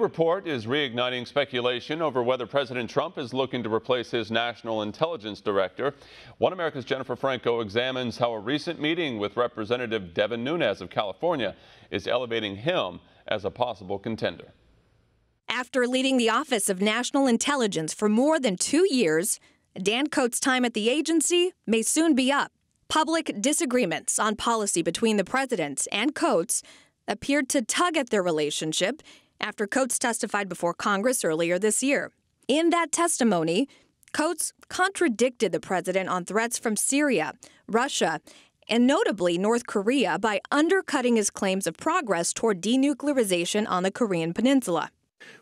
report is reigniting speculation over whether President Trump is looking to replace his national intelligence director. One America's Jennifer Franco examines how a recent meeting with Representative Devin Nunes of California is elevating him as a possible contender. After leading the Office of National Intelligence for more than two years, Dan Coates' time at the agency may soon be up. Public disagreements on policy between the president and Coates appeared to tug at their relationship after Coates testified before Congress earlier this year. In that testimony, Coates contradicted the president on threats from Syria, Russia, and notably North Korea by undercutting his claims of progress toward denuclearization on the Korean Peninsula.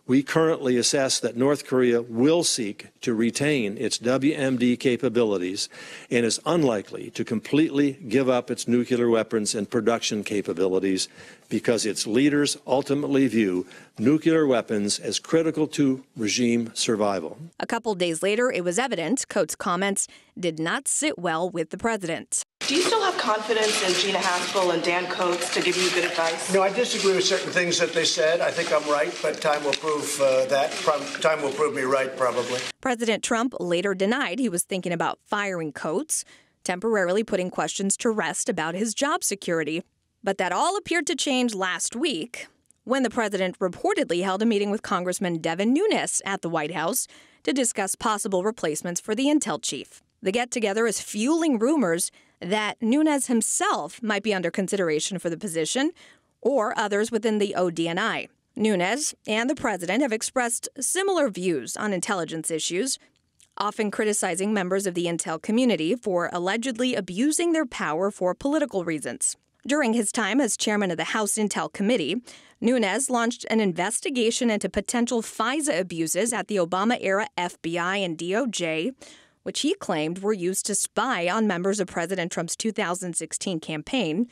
We currently assess that North Korea will seek to retain its WMD capabilities and is unlikely to completely give up its nuclear weapons and production capabilities because its leaders ultimately view nuclear weapons as critical to regime survival. A couple days later, it was evident Coates' comments did not sit well with the president. Do you still have confidence in Gina Haspel and Dan Coates to give you good advice? No, I disagree with certain things that they said. I think I'm right, but time will prove uh, that. Pro- time will prove me right, probably. President Trump later denied he was thinking about firing Coates, temporarily putting questions to rest about his job security. But that all appeared to change last week when the president reportedly held a meeting with Congressman Devin Nunes at the White House to discuss possible replacements for the intel chief. The get together is fueling rumors that Nunes himself might be under consideration for the position or others within the ODNI. Nunes and the president have expressed similar views on intelligence issues, often criticizing members of the intel community for allegedly abusing their power for political reasons. During his time as chairman of the House Intel Committee, Nunes launched an investigation into potential FISA abuses at the Obama era FBI and DOJ, which he claimed were used to spy on members of President Trump's 2016 campaign,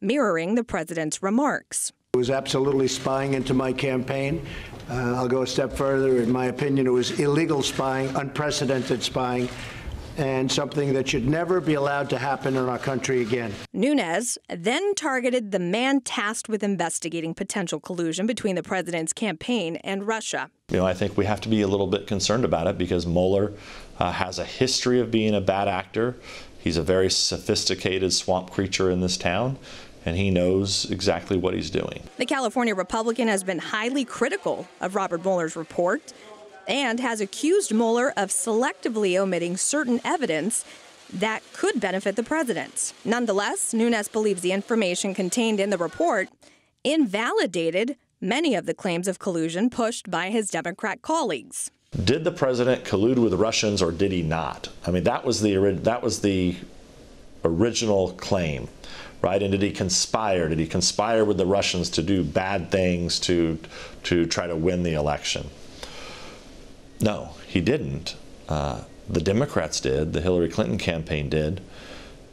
mirroring the president's remarks. It was absolutely spying into my campaign. Uh, I'll go a step further. In my opinion, it was illegal spying, unprecedented spying and something that should never be allowed to happen in our country again. Nunes then targeted the man tasked with investigating potential collusion between the president's campaign and Russia. You know, I think we have to be a little bit concerned about it because Mueller uh, has a history of being a bad actor. He's a very sophisticated swamp creature in this town and he knows exactly what he's doing. The California Republican has been highly critical of Robert Mueller's report, and has accused Mueller of selectively omitting certain evidence that could benefit the president. Nonetheless, Nunes believes the information contained in the report invalidated many of the claims of collusion pushed by his Democrat colleagues. Did the president collude with the Russians or did he not? I mean, that was the that was the original claim, right? And did he conspire? Did he conspire with the Russians to do bad things to to try to win the election? No, he didn't. Uh, the Democrats did, the Hillary Clinton campaign did.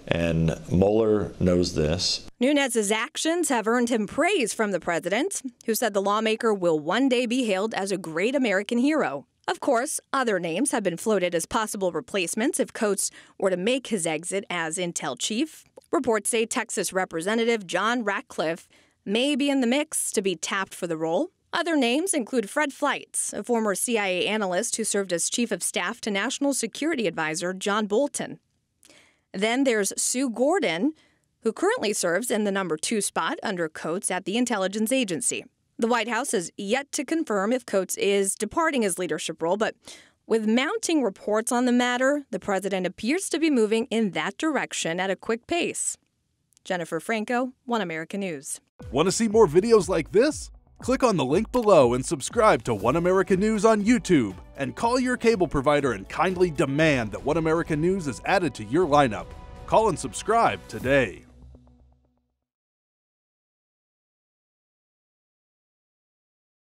And Mueller knows this. Nunez's actions have earned him praise from the president, who said the lawmaker will one day be hailed as a great American hero. Of course, other names have been floated as possible replacements if Coates were to make his exit as intel chief. Reports say Texas Representative John Ratcliffe may be in the mix to be tapped for the role. Other names include Fred Flights, a former CIA analyst who served as chief of staff to National Security Advisor John Bolton. Then there's Sue Gordon, who currently serves in the number two spot under Coates at the intelligence agency. The White House has yet to confirm if Coates is departing his leadership role, but with mounting reports on the matter, the president appears to be moving in that direction at a quick pace. Jennifer Franco, One American News. Want to see more videos like this? Click on the link below and subscribe to One America News on YouTube, and call your cable provider and kindly demand that One America News is added to your lineup. Call and subscribe today.